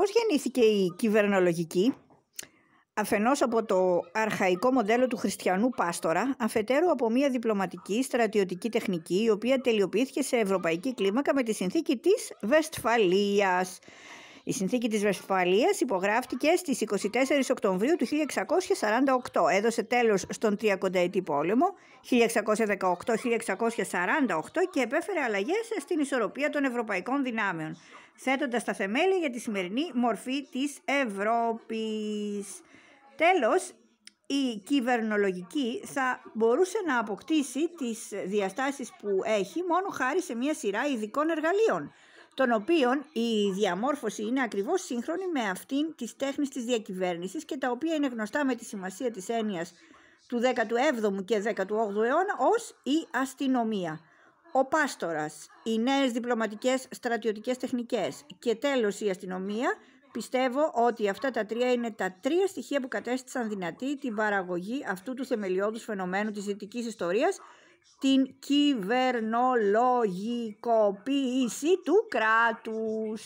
Πώς γεννήθηκε η κυβερνολογική? Αφενός από το αρχαϊκό μοντέλο του χριστιανού πάστορα, αφετέρου από μια διπλωματική στρατιωτική τεχνική η οποία τελειοποιήθηκε σε ευρωπαϊκή κλίμακα με τη συνθήκη της βεστφαλίας. Η συνθήκη της Βεσφαλίας υπογράφτηκε στις 24 Οκτωβρίου του 1648. Έδωσε τέλος στον 30 πόλεμο 1618-1648 και επέφερε αλλαγές στην ισορροπία των ευρωπαϊκών δυνάμεων, θέτοντας τα θεμέλια για τη σημερινή μορφή της Ευρώπης. Τέλος, η κυβερνολογική θα μπορούσε να αποκτήσει τις διαστάσεις που έχει μόνο χάρη σε μια σειρά ειδικών εργαλείων των οποίων η διαμόρφωση είναι ακριβώς σύγχρονη με αυτήν της τέχνης της διακυβέρνησης και τα οποία είναι γνωστά με τη σημασία της έννοιας του 17ου και 18ου αιώνα ως η αστυνομία. Ο Πάστορας, οι νέες διπλωματικές στρατιωτικές τεχνικές και τέλος η αστυνομία πιστεύω ότι αυτά τα τρία είναι τα τρία στοιχεία που κατέστησαν δυνατή την παραγωγή αυτού του θεμελιώδους φαινομένου της δυτικής ιστορίας την κυβερνολογικοποίηση του κράτους.